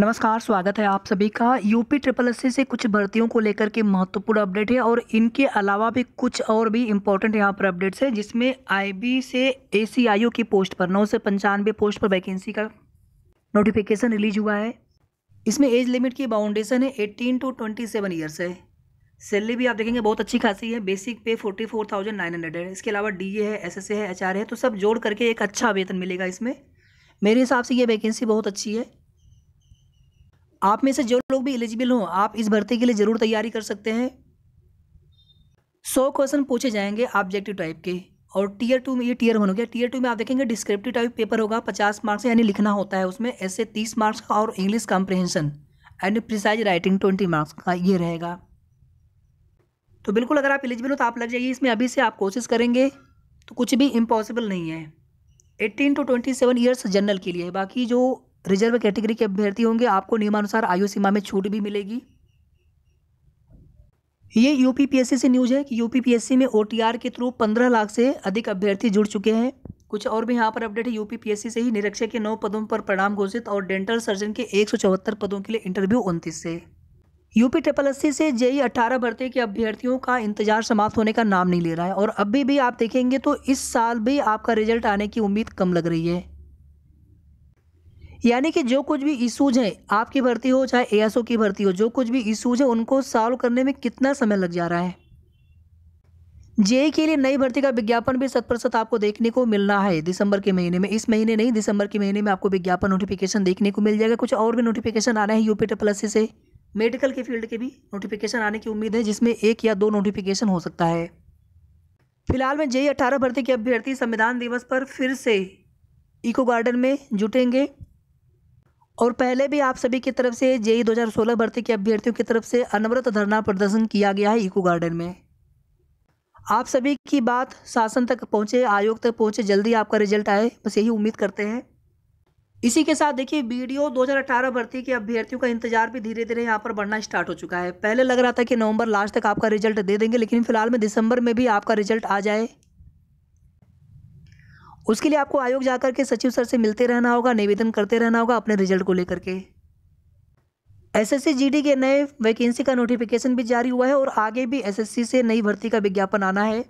नमस्कार स्वागत है आप सभी का यूपी ट्रिपल एस से कुछ भर्तियों को लेकर के महत्वपूर्ण अपडेट है और इनके अलावा भी कुछ और भी इम्पोर्टेंट यहाँ पर अपडेट्स है जिसमें आईबी से एसीआईओ की पोस्ट पर नौ से पंचानवे पोस्ट पर वैकेंसी का नोटिफिकेशन रिलीज हुआ है इसमें एज लिमिट की बाउंडेशन है eighteen to twenty seven years है सैलरी भी आप देखेंगे बहुत अच्छी खासी है basic pay forty four thousand nine hundred है इसके अलावा डी ए है एस एस ए है एच आर है तो सब जोड़ करके एक अच्छा वेतन मिलेगा इसमें मेरे हिसाब से ये वैकेंसी बहुत अच्छी है आप में से जो लोग भी एलिजिबल हों आप इस भर्ती के लिए ज़रूर तैयारी कर सकते हैं सौ क्वेश्चन पूछे जाएंगे ऑब्जेक्टिव टाइप के और टीयर टू में ये टीयर वन हो गया टीयर टू में आप देखेंगे डिस्क्रिप्टिव टाइप पेपर होगा पचास मार्क्स यानी लिखना होता है उसमें ऐसे तीस मार्क्स का और English comprehension and precise writing twenty marks का ये रहेगा तो बिल्कुल अगर आप एलिजिबल हो तो आप लग जाइए इसमें अभी से आप कोशिश करेंगे तो कुछ भी इम्पॉसिबल नहीं है eighteen to twenty seven years general के लिए बाकी जो रिजर्व कैटेगरी के अभ्यर्थी होंगे आपको नियमानुसार आयु सीमा में छूट भी मिलेगी ये यूपीपीएससी से न्यूज़ है कि यूपीपीएससी में ओटीआर के थ्रू पंद्रह लाख से अधिक अभ्यर्थी जुड़ चुके हैं कुछ और भी यहाँ पर अपडेट है यूपीपीएससी से ही निरीक्षक के नौ पदों पर परिणाम घोषित और डेंटल सर्जन के एक पदों के लिए इंटरव्यू उनतीस से यूपी ट्रिपल अस्सी से जेई अट्ठारह भर्ती के अभ्यर्थियों का इंतजार समाप्त होने का नाम नहीं ले रहा है और अभी भी आप देखेंगे तो इस साल भी आपका रिजल्ट आने की उम्मीद कम लग रही है यानी कि जो कुछ भी इशूज हैं आपकी भर्ती हो चाहे एएसओ की भर्ती हो जो कुछ भी इशूज हैं उनको सॉल्व करने में कितना समय लग जा रहा है जेई के लिए नई भर्ती का विज्ञापन भी शत प्रतिशत आपको देखने को मिलना है दिसंबर के महीने में इस महीने नहीं दिसंबर के महीने में आपको विज्ञापन नोटिफिकेशन देखने को मिल जाएगा कुछ और भी नोटिफिकेशन आना है यूपी प्लस से मेडिकल के फील्ड के भी नोटिफिकेशन आने की उम्मीद है जिसमें एक या दो नोटिफिकेशन हो सकता है फिलहाल में जेई अट्ठारह भर्ती के अभ्यर्थी संविधान दिवस पर फिर से इको गार्डन में जुटेंगे और पहले भी आप सभी की तरफ से जेई 2016 भर्ती के अभ्यर्थियों की तरफ से अनवरत धरना प्रदर्शन किया गया है इको गार्डन में आप सभी की बात शासन तक पहुँचे आयोग तक पहुँचे जल्दी आपका रिजल्ट आए बस यही उम्मीद करते हैं इसी के साथ देखिए वीडियो 2018 भर्ती के अभ्यर्थियों का इंतजार भी धीरे धीरे यहाँ पर बढ़ना स्टार्ट हो चुका है पहले लग रहा था कि नवंबर लास्ट तक आपका रिजल्ट दे देंगे लेकिन फिलहाल में दिसंबर में भी आपका रिजल्ट आ जाए उसके लिए आपको आयोग जाकर के सचिव सर से मिलते रहना होगा निवेदन करते रहना होगा अपने रिजल्ट को लेकर के एसएससी जीडी के नए वैकेंसी का नोटिफिकेशन भी जारी हुआ है और आगे भी एसएससी से नई भर्ती का विज्ञापन आना है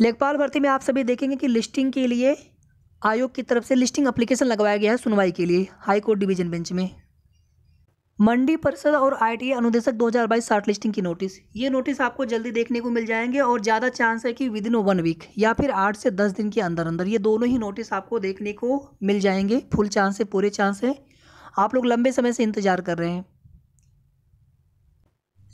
लेखपाल भर्ती में आप सभी देखेंगे कि लिस्टिंग के लिए आयोग की तरफ से लिस्टिंग अप्लीकेशन लगवाया गया है सुनवाई के लिए हाईकोर्ट डिवीजन बेंच में मंडी परिषद और आईटीए अनुदेशक 2022 शॉर्ट लिस्टिंग की नोटिस ये नोटिस आपको जल्दी देखने को मिल जाएंगे और ज़्यादा चांस है कि विद इन वन वीक या फिर आठ से दस दिन के अंदर अंदर ये दोनों ही नोटिस आपको देखने को मिल जाएंगे फुल चांस है पूरे चांस है आप लोग लंबे समय से इंतजार कर रहे हैं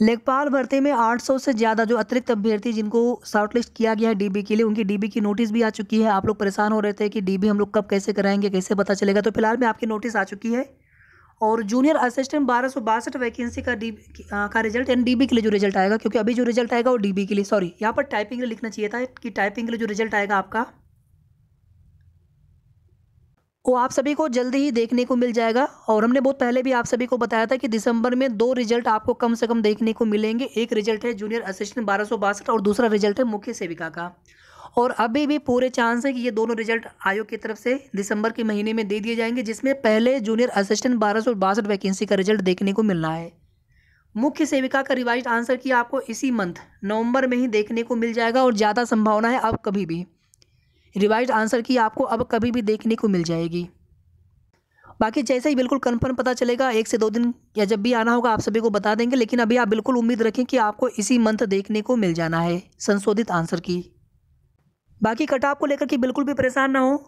लेखपाल भर्ती में 800 से ज़्यादा जो अतिरिक्त अभ्यर्थी जिनको शॉर्टलिस्ट किया गया है डीबी के लिए उनकी डीबी की नोटिस भी आ चुकी है आप लोग परेशान हो रहे थे कि डीबी हम लोग कब कैसे कराएंगे कैसे पता चलेगा तो फिलहाल में आपकी नोटिस आ चुकी है और जूनियर असिस्टेंट बारह सौ बासठ वैकेंसी का डी का रिजल्ट यानी डीबी के लिए जो रिजल्ट आएगा क्योंकि अभी जो रिजल्ट आएगा वो डीबी के लिए सॉरी यहाँ पर टाइपिंग के लिए लिखना चाहिए था कि टाइपिंग के लिए जो रिजल्ट आएगा आपका वो आप सभी को जल्दी ही देखने को मिल जाएगा और हमने बहुत पहले भी आप सभी को बताया था कि दिसंबर में दो रिजल्ट आपको कम से कम देखने को मिलेंगे एक रिजल्ट है जूनियर असिस्टेंट बारह और दूसरा रिजल्ट है मुख्य सेविका का और अभी भी पूरे चांस है कि ये दोनों रिजल्ट आयोग की तरफ से दिसंबर के महीने में दे दिए जाएंगे जिसमें पहले जूनियर असिस्टेंट बारह सौ बासठ वैकेंसी का रिजल्ट देखने को मिलना है मुख्य सेविका का रिवाइज आंसर की आपको इसी मंथ नवंबर में ही देखने को मिल जाएगा और ज़्यादा संभावना है अब कभी भी रिवाइज आंसर की आपको अब कभी भी देखने को मिल जाएगी बाकी जैसे ही बिल्कुल कन्फर्म पता चलेगा एक से दो दिन या जब भी आना होगा आप सभी को बता देंगे लेकिन अभी आप बिल्कुल उम्मीद रखें कि आपको इसी मंथ देखने को मिल जाना है संशोधित आंसर की बाकी ऑफ को लेकर के बिल्कुल भी परेशान ना हो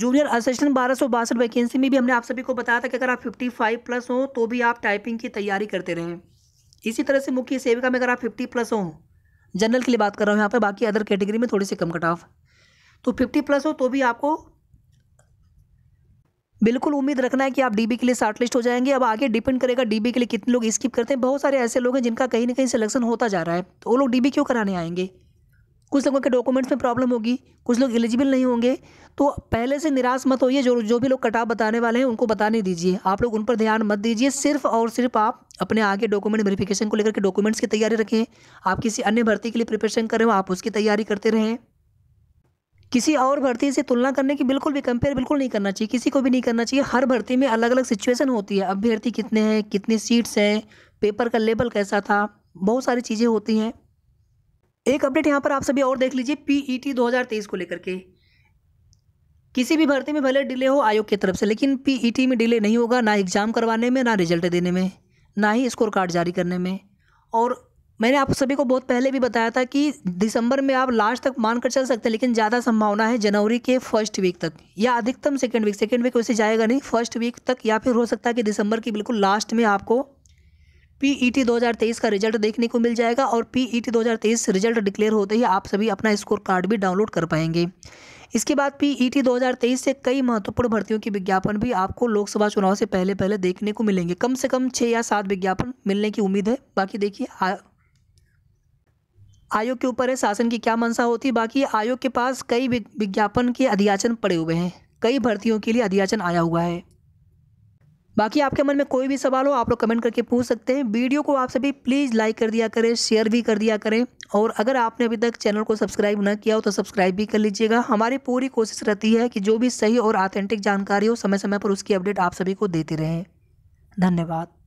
जूनियर असिस्टेंट बारह सौ बासठ वैकेंसी में भी हमने आप सभी को बताया था कि अगर आप फिफ्टी फाइव प्लस हो तो भी आप टाइपिंग की तैयारी करते रहें इसी तरह से मुख्य सेविका में अगर आप फिफ्टी प्लस हो जनरल के लिए बात कर रहा हूँ यहाँ पर बाकी अदर कैटेगरी में थोड़ी सी कम कटाव तो फिफ्टी प्लस हो तो भी आपको बिल्कुल उम्मीद रखना है कि आप डीबी के लिए शार्ट लिस्ट हो जाएंगे अब आगे डिपेंड करेगा डीबी के लिए कितने लोग स्किप करते हैं बहुत सारे ऐसे लोग हैं जिनका कहीं ना कहीं सिलेक्शन होता जा रहा है तो वो लोग डीबी क्यों कराने आएंगे कुछ लोगों के डॉक्यूमेंट्स में प्रॉब्लम होगी कुछ लोग एलिजिबल नहीं होंगे तो पहले से निराश मत होइए जो जो भी लोग कटाव बताने वाले हैं उनको बताने दीजिए आप लोग उन पर ध्यान मत दीजिए सिर्फ और सिर्फ आप अपने आगे डॉक्यूमेंट वेरिफिकेशन को लेकर के डॉक्यूमेंट्स की तैयारी रखें आप किसी अन्य भर्ती के लिए प्रिपरेशन करें आप उसकी तैयारी करते रहें किसी और भर्ती से तुलना करने की बिल्कुल भी कंपेयर बिल्कुल नहीं करना चाहिए किसी को भी नहीं करना चाहिए हर भर्ती में अलग अलग सिचुएशन होती है अभ्यर्थी कितने हैं कितनी सीट्स हैं पेपर का लेवल कैसा था बहुत सारी चीज़ें होती हैं एक अपडेट यहाँ पर आप सभी और देख लीजिए पीईटी e 2023 को लेकर के किसी भी भर्ती में भले डिले हो आयोग की तरफ से लेकिन पीईटी e में डिले नहीं होगा ना एग्ज़ाम करवाने में ना रिजल्ट देने में ना ही स्कोर कार्ड जारी करने में और मैंने आप सभी को बहुत पहले भी बताया था कि दिसंबर में आप लास्ट तक मानकर चल सकते हैं लेकिन ज़्यादा संभावना है जनवरी के फर्स्ट वीक तक या अधिकतम सेकेंड वीक सेकेंड वीक वैसे जाएगा नहीं फर्स्ट वीक तक या फिर हो सकता है कि दिसंबर की बिल्कुल लास्ट में आपको पीईटी e 2023 का रिजल्ट देखने को मिल जाएगा और पीईटी e 2023 रिजल्ट डिक्लेयर होते ही आप सभी अपना स्कोर कार्ड भी डाउनलोड कर पाएंगे इसके बाद पीईटी e 2023 से कई महत्वपूर्ण भर्तियों के विज्ञापन भी आपको लोकसभा चुनाव से पहले पहले देखने को मिलेंगे कम से कम छः या सात विज्ञापन मिलने की उम्मीद है बाकी देखिए आयोग के ऊपर है शासन की क्या मंशा होती है बाकी आयोग के पास कई विज्ञापन के अधियाचन पड़े हुए हैं कई भर्तियों के लिए अधियाचन आया हुआ है बाकी आपके मन में कोई भी सवाल हो आप लोग कमेंट करके पूछ सकते हैं वीडियो को आप सभी प्लीज़ लाइक कर दिया करें शेयर भी कर दिया करें और अगर आपने अभी तक चैनल को सब्सक्राइब ना किया हो तो सब्सक्राइब भी कर लीजिएगा हमारी पूरी कोशिश रहती है कि जो भी सही और ऑथेंटिक जानकारी हो समय समय पर उसकी अपडेट आप सभी को देते रहें धन्यवाद